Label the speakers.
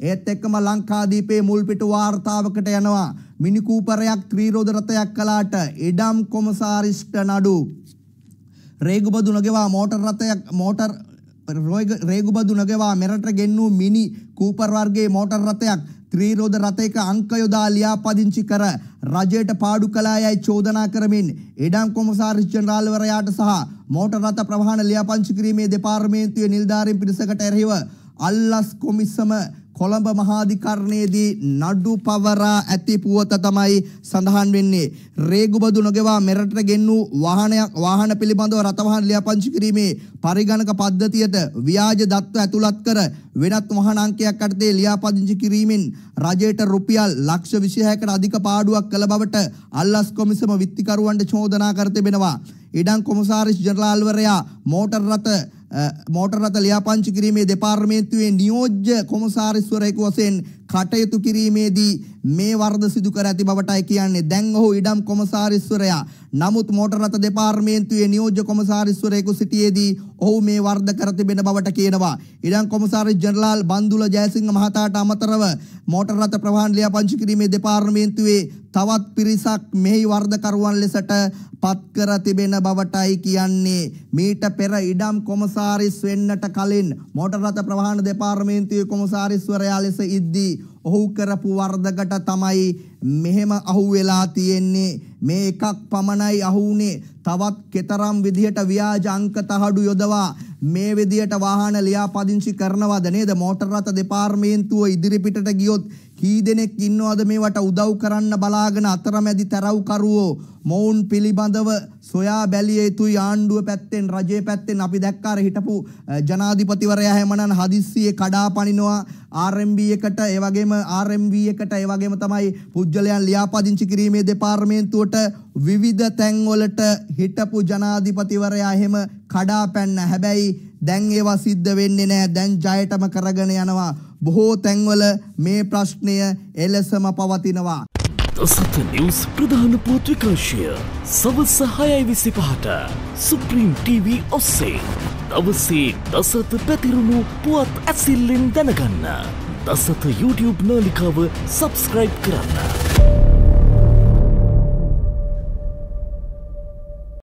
Speaker 1: ඒත් එක්කම ලංකාදීපේ මුල් පිටු වාර්තාවකට යනවා. මිනි කූපරයක් ත්‍රිරෝද රථයක් කළාට ඉඩම් කොමසාරිස්ට නඩු. රේගුබදු නගෙවා මෝටර් රථයක් මෝටර් රේගුබදු නගෙවා මෙරට ගෙන්නූ මිනි කූපර් වර්ගයේ මෝටර් රථයක් ත්‍රීරෝධ රථයක අංක යොදා ලියාපදිංචි කර රජයට පාඩු කළා යයි චෝදනා කරමින් එඩම් කොමසාරිස් ජනරාල්වරයාට සහ මෝටර් රථ ප්‍රවාහන ලියාපදිංචි කිරීමේ දෙපාර්තමේන්තුවේ නිලධාරීන් පිරිසකට එරෙහිව අල්ලස් කොමිසම කොළඹ මහාධිකරණයේදී නඩු පවරා ඇති පුවත තමයි සඳහන් වෙන්නේ. රේගුබදු නොගෙවා මෙරටට ගෙන්නූ වාහනයක් වාහන පිළිබඳව රථවාහන ලියාපදිංචි කිරීමේ පරිගණක පද්ධතියට ව්‍යාජ දත්ව ඇතුළත් කර වෙනත් වාහන අංකයක් යටතේ ලියාපදිංචි කිරීමෙන් රජයට රුපියල් ලක්ෂ 26කට අධික පාඩුවක් කළ බවට අල්ලස් කොමිසම විත්තිකරුවන්ට චෝදනා කර තිබෙනවා. ඉඩම් කොමසාරිස් ජනරාල්වරයා මෝටර් රථ මෝටර් රථ ලියාපංචි කිරීමේ දෙපාර්තමේන්තුවේ නියෝජ්‍ය කොමසාරිස්වරයෙකු වශයෙන් කටයුතු කිරීමේදී මේ වරද සිදු කර ඇති බවටයි කියන්නේ. දැන් ඔහු ඉඩම් කොමසාරිස්වරයා. නමුත් මෝටර රථ දෙපාර්තමේන්තුවේ නියෝජ්‍ය කොමසාරිස්වරයෙකු සිටියේදී ඔහු මේ වරද කර තිබෙන බවට කියනවා. ඉඩම් කොමසාරි ජනරාල් බන්දුල ජයසිංහ මහතාට අමතරව මෝටර රථ ප්‍රවාහන ලියාපදිංචි කිරීමේ දෙපාර්තමේන්තුවේ තවත් පිරිසක් මෙහි වර්ධකරුවන් ලෙසට පත් කර තිබෙන බවටයි කියන්නේ මීට පෙර ඉඩම් කොමසාරිස් වෙන්නට කලින් මෝටර රථ ප්‍රවාහන දෙපාර්තමේන්තුවේ කොමසාරිස්වරයා ලෙස ඉද්දී ඔහු කරපු වර්ධකට තමයි මෙහෙම අහුවෙලා තියෙන්නේ මේ එකක් පමණයි අහුුනේ තවත් කතරම් විදිහට ව්‍යාජ අංක තහඩු යොදවා මේ විදිහට වාහන ලියාපදිංචි කරනවද නේද මෝටර රථ දෙපාර්තමේන්තුව ඉදිරිපිටට ගියොත් කී දෙනෙක් ඉන්නවද මේවට උදව් කරන්න බලාගෙන අතරමැදි තරව්කරුවෝ මොවුන් පිළිබඳව සොයා බැලිය යුතුයි ආණ්ඩුව පැත්තෙන් රජයේ පැත්තෙන් අපි දැක්කාර හිටපු ජනාධිපතිවරයා හැමනන් හදිස්සියේ කඩා පනිනවා RMB එකට ඒ වගේම RMB එකට ඒ වගේම තමයි පුජ්‍යලයන් ලියාපදිංචි කිරීමේ දෙපාර්තමේන්තුවට විවිධ තැන්වලට හිටපු ජනාධිපතිවරයා එහෙම කඩා පැන්න. හැබැයි දැන් ඒවා සිද්ධ වෙන්නේ නැහැ. දැන් ජයටම කරගෙන යනවා. බොහෝ තැන්වල මේ ප්‍රශ්නය එලෙසම පවතිනවා.
Speaker 2: දසත නිවස් ප්‍රධාන පුවත් විකාශය සවස් 6:25ට සුප්‍රීම් TV ඔස්සේ දවසේ දසත පැතිරුණු පුවත් ඇසිල්ලෙන් දැනගන්න. දසත YouTube නාලිකාව සබස්ක්‍රයිබ් කරන්න.